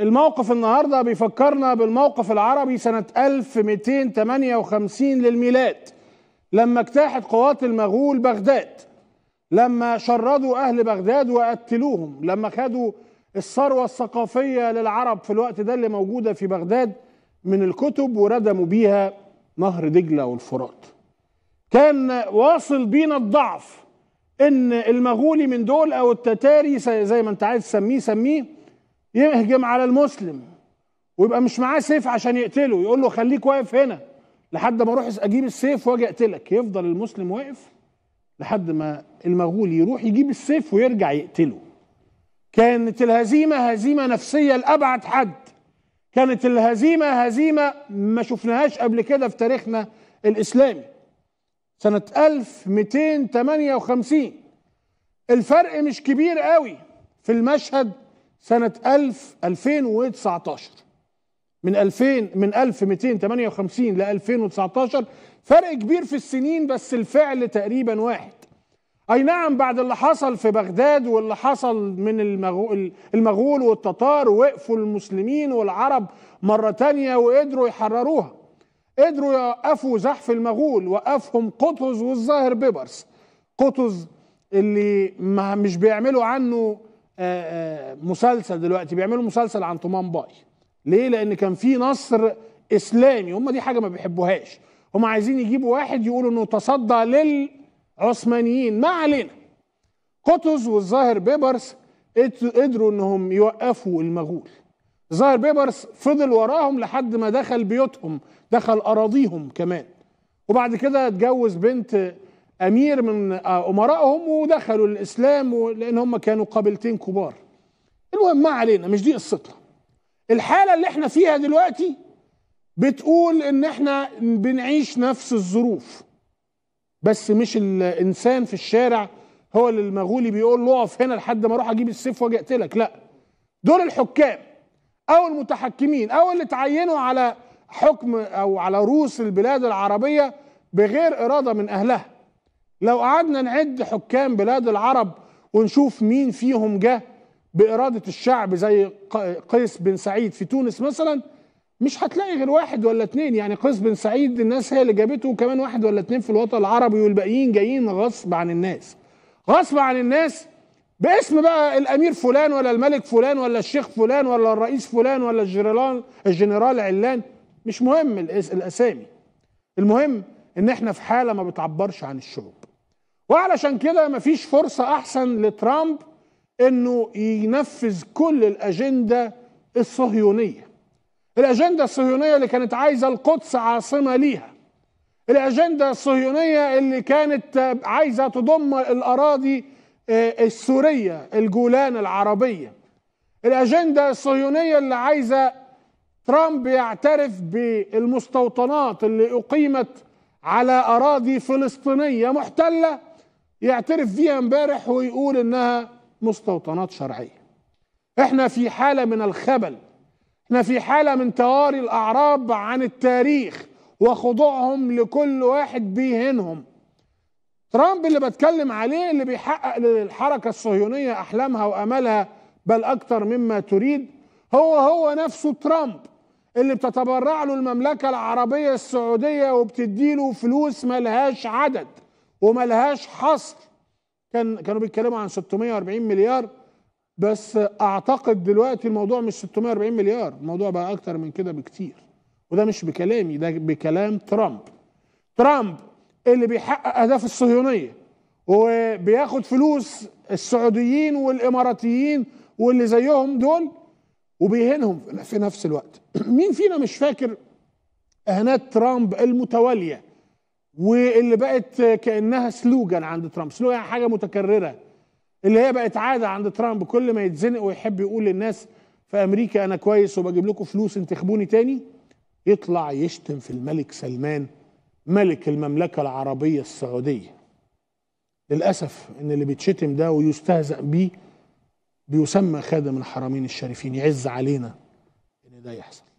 الموقف النهارده بيفكرنا بالموقف العربي سنة 1258 للميلاد لما اجتاحت قوات المغول بغداد لما شردوا أهل بغداد وقتلوهم لما خدوا الثروة الثقافية للعرب في الوقت ده اللي موجودة في بغداد من الكتب وردموا بيها نهر دجلة والفرات كان واصل بينا الضعف ان المغولي من دول او التتاري زي ما انت عايز تسميه سميه يهجم على المسلم ويبقى مش معاه سيف عشان يقتله يقول له خليك واقف هنا لحد ما اروح اجيب السيف واجي اقتلك يفضل المسلم واقف لحد ما المغول يروح يجيب السيف ويرجع يقتله كانت الهزيمه هزيمه نفسيه لابعد حد كانت الهزيمه هزيمه ما شفناهاش قبل كده في تاريخنا الاسلامي سنه 1258 الفرق مش كبير قوي في المشهد سنة 1000 2019 من 2000 من 1258 ل 2019 فرق كبير في السنين بس الفعل تقريبا واحد اي نعم بعد اللي حصل في بغداد واللي حصل من المغول والتتار وقفوا المسلمين والعرب مرة تانية وقدروا يحرروها قدروا يوقفوا زحف المغول وقفهم قطز والظاهر بيبرس قطز اللي ما مش بيعملوا عنه آه، آه، مسلسل دلوقتي بيعملوا مسلسل عن طومان باي ليه لان كان في نصر اسلامي هم دي حاجه ما بيحبوهاش هم عايزين يجيبوا واحد يقولوا انه تصدى للعثمانيين ما علينا قطز والظاهر بيبرس قدروا انهم يوقفوا المغول ظاهر بيبرس فضل وراهم لحد ما دخل بيوتهم دخل اراضيهم كمان وبعد كده اتجوز بنت امير من امرائهم ودخلوا الاسلام لان هم كانوا قبيلتين كبار المهم ما علينا مش دي قصتنا الحاله اللي احنا فيها دلوقتي بتقول ان احنا بنعيش نفس الظروف بس مش الانسان في الشارع هو اللي المغولي بيقول له اقف هنا لحد ما اروح اجيب السيف واجي اقتلك لا دول الحكام او المتحكمين او اللي اتعينوا على حكم او على رؤوس البلاد العربيه بغير اراده من اهلها لو قعدنا نعد حكام بلاد العرب ونشوف مين فيهم جه بإرادة الشعب زي قيس بن سعيد في تونس مثلا مش هتلاقي غير واحد ولا اتنين يعني قيس بن سعيد الناس هي اللي جابته وكمان واحد ولا اتنين في الوطن العربي والباقيين جايين غصب عن الناس غصب عن الناس باسم بقى الامير فلان ولا الملك فلان ولا الشيخ فلان ولا الرئيس فلان ولا الجنرال الجنرال علان مش مهم الاسامي المهم ان احنا في حاله ما بتعبرش عن الشعوب وعلشان كده مفيش فرصة أحسن لترامب إنه ينفذ كل الأجندة الصهيونية الأجندة الصهيونية اللي كانت عايزة القدس عاصمة ليها الأجندة الصهيونية اللي كانت عايزة تضم الأراضي آه، السورية الجولان العربية الأجندة الصهيونية اللي عايزة ترامب يعترف بالمستوطنات اللي أقيمت على أراضي فلسطينية محتلة يعترف فيها امبارح ويقول انها مستوطنات شرعيه احنا في حاله من الخبل احنا في حاله من تواري الاعراب عن التاريخ وخضوعهم لكل واحد بيهينهم ترامب اللي بتكلم عليه اللي بيحقق للحركه الصهيونيه احلامها وامالها بل اكتر مما تريد هو هو نفسه ترامب اللي بتتبرع له المملكه العربيه السعوديه وبتديله فلوس ملهاش عدد وملهاش حصر كان كانوا بيتكلموا عن 640 مليار بس اعتقد دلوقتي الموضوع مش 640 مليار الموضوع بقى اكتر من كده بكتير وده مش بكلامي ده بكلام ترامب ترامب اللي بيحقق اهداف الصهيونيه وبياخد فلوس السعوديين والاماراتيين واللي زيهم دول وبيهنهم في نفس الوقت مين فينا مش فاكر اهانات ترامب المتواليه واللي بقت كانها سلوجان عند ترامب سلوجان يعني حاجه متكرره اللي هي بقت عاده عند ترامب كل ما يتزنق ويحب يقول للناس في امريكا انا كويس وبجيب لكم فلوس انتخبوني تاني يطلع يشتم في الملك سلمان ملك المملكه العربيه السعوديه للاسف ان اللي بيتشتم ده ويستهزأ بيه بيسمى خادم الحرمين الشريفين يعز علينا ان ده يحصل